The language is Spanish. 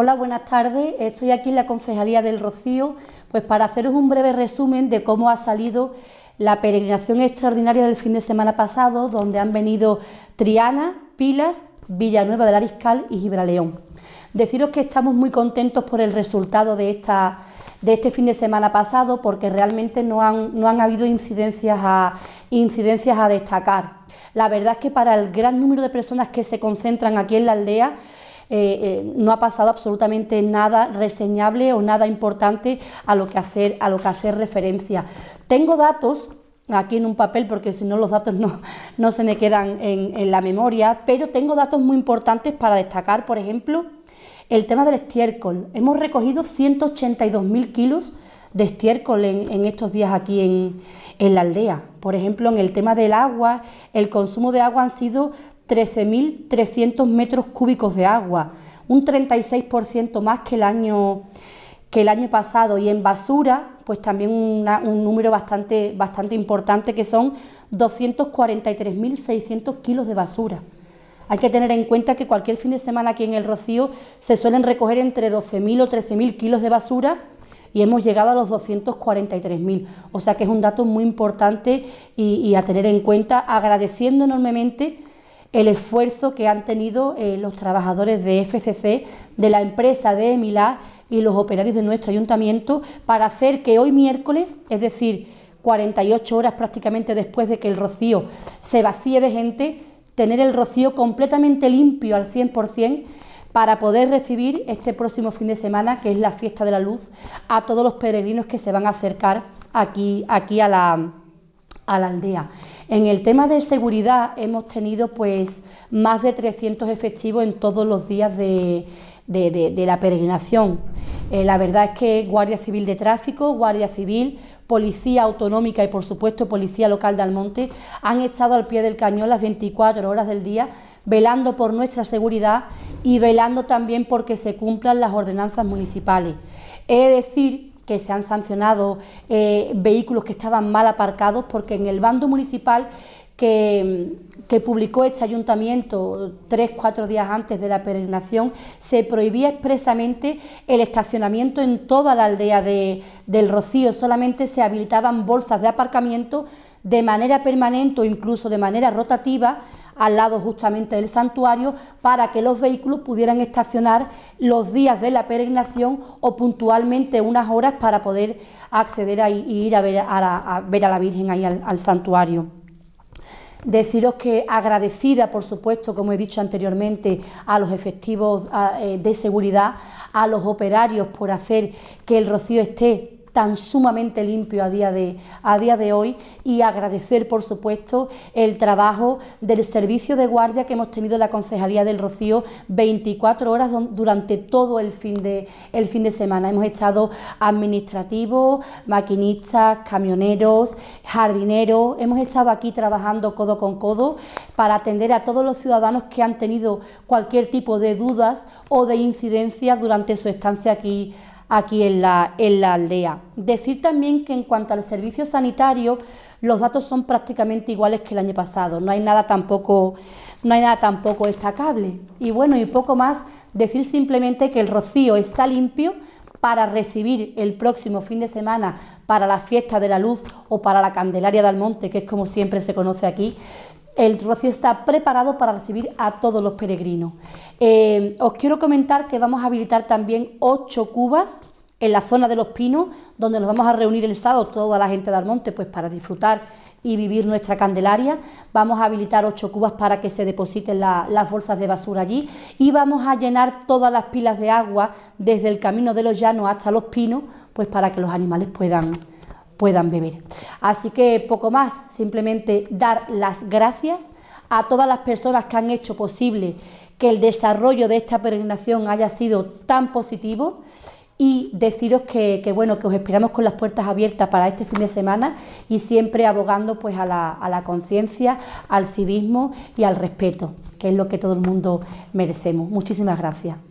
Hola, buenas tardes. Estoy aquí en la Concejalía del Rocío pues para haceros un breve resumen de cómo ha salido la peregrinación extraordinaria del fin de semana pasado, donde han venido Triana, Pilas, Villanueva del Ariscal y Gibraleón. Deciros que estamos muy contentos por el resultado de, esta, de este fin de semana pasado, porque realmente no han, habido incidencias incidencias a destacar. La verdad es que para el gran número de personas que se concentran aquí en la aldea, eh, eh, no ha pasado absolutamente nada reseñable o nada importante a lo que hacer, a lo que hacer referencia. Tengo datos aquí en un papel porque si no los datos no, no se me quedan en, en la memoria, pero tengo datos muy importantes para destacar, por ejemplo, el tema del estiércol. Hemos recogido 182.000 kilos de estiércol en, estos días aquí en, la aldea. Por ejemplo, en el tema del agua, el consumo de agua han sido 13.300 metros cúbicos de agua, un 36% más que el año que el año pasado y en basura pues también un número bastante, bastante importante que son 243.600 kilos de basura. Hay que tener en cuenta que cualquier fin de semana aquí en El Rocío se suelen recoger entre 12.000 o 13.000 kilos de basura y hemos llegado a los 243.000. O sea que es un dato muy importante y, a tener en cuenta, agradeciendo enormemente el esfuerzo que han tenido eh, los trabajadores de FCC, de la empresa de Emilá y los operarios de nuestro ayuntamiento para hacer que hoy miércoles, es decir, 48 horas prácticamente después de que el rocío se vacíe de gente, tener el rocío completamente limpio al 100% para poder recibir este próximo fin de semana, que es la fiesta de la luz, a todos los peregrinos que se van a acercar aquí, aquí a, la, a la aldea. En el tema de seguridad hemos tenido pues más de 300 efectivos en todos los días de, la peregrinación. Eh, la verdad es que Guardia Civil de Tráfico, Guardia Civil, Policía Autonómica y por supuesto Policía Local de Almonte han estado al pie del cañón las 24 horas del día velando por nuestra seguridad y velando también porque se cumplan las ordenanzas municipales. Es decir, que se han sancionado eh, vehículos que estaban mal aparcados porque en el bando municipal que, publicó este ayuntamiento tres, cuatro días antes de la peregrinación, se prohibía expresamente el estacionamiento en toda la aldea del Rocío, solamente se habilitaban bolsas de aparcamiento de manera permanente o incluso de manera rotativa al lado justamente del santuario para que los vehículos pudieran estacionar los días de la peregrinación o puntualmente unas horas para poder acceder ahí y ir a ver a, la, ver a la Virgen ahí al santuario. Deciros que agradecida, por supuesto, como he dicho anteriormente, a los efectivos eh, de seguridad, a los operarios por hacer que el rocío esté tan sumamente limpio a día, de, a día de hoy y agradecer, por supuesto, el trabajo del servicio de guardia que hemos tenido en la Concejalía del Rocío 24 horas durante todo el fin de, el fin de semana. Hemos estado administrativos, maquinistas, camioneros, jardineros, hemos estado aquí trabajando codo con codo para atender a todos los ciudadanos que han tenido cualquier tipo de dudas o de incidencias durante su estancia aquí aquí en la, en la aldea. Decir también que en cuanto al servicio sanitario, los datos son prácticamente iguales que el año pasado, no hay nada tampoco, no hay nada tampoco destacable. Y bueno, y poco más, decir simplemente que el rocío está limpio para recibir el próximo fin de semana para la fiesta de la luz o para la Candelaria del Monte, que es como siempre se conoce aquí, el Rocío está preparado para recibir a todos los peregrinos. Eh, os quiero comentar que vamos a habilitar también ocho cubas en la zona de Los Pinos, donde nos vamos a reunir el sábado toda la gente de Almonte, pues para disfrutar y vivir nuestra Candelaria. Vamos a habilitar ocho cubas para que se depositen las bolsas de basura allí y vamos a llenar todas las pilas de agua desde el camino de los llanos hasta Los Pinos, pues para que los animales puedan puedan beber. Así que poco más, simplemente dar las gracias a todas las personas que han hecho posible que el desarrollo de esta peregrinación haya sido tan positivo y deciros que, bueno que os esperamos con las puertas abiertas para este fin de semana y siempre abogando pues a la, a la conciencia, al civismo y al respeto, que es lo que todo el mundo merecemos. Muchísimas gracias.